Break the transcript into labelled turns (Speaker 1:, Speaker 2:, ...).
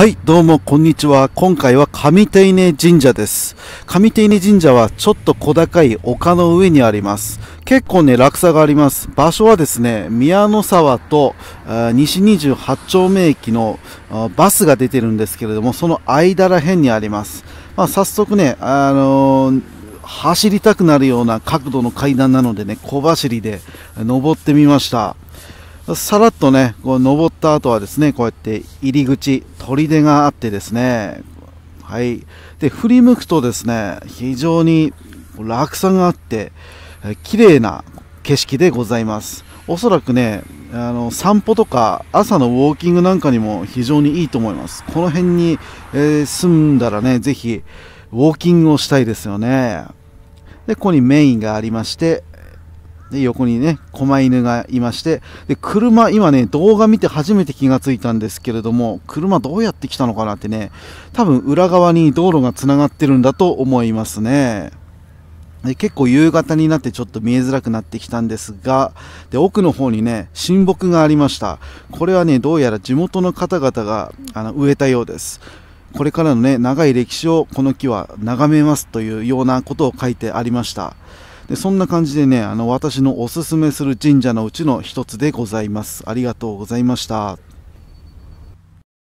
Speaker 1: はい、どうも、こんにちは。今回は上手稲神社です。上手稲神社はちょっと小高い丘の上にあります。結構ね、落差があります。場所はですね、宮の沢と西28丁目駅のバスが出てるんですけれども、その間ら辺にあります。まあ、早速ね、あのー、走りたくなるような角度の階段なのでね、小走りで登ってみました。さらっとね、こう登った後はですね、こうやって入り口、砦があってですね、はい。で、振り向くとですね、非常に落差があって、綺麗な景色でございます。おそらくね、あの散歩とか朝のウォーキングなんかにも非常にいいと思います。この辺に、えー、住んだらね、ぜひウォーキングをしたいですよね。で、ここにメインがありまして、で、横にね、狛犬がいまして、で、車、今ね、動画見て初めて気がついたんですけれども、車どうやって来たのかなってね、多分裏側に道路が繋がってるんだと思いますね。で結構夕方になってちょっと見えづらくなってきたんですがで奥の方にね親木がありましたこれはねどうやら地元の方々があの植えたようですこれからのね長い歴史をこの木は眺めますというようなことを書いてありましたでそんな感じでねあの私のおすすめする神社のうちの一つでございますありがとうございました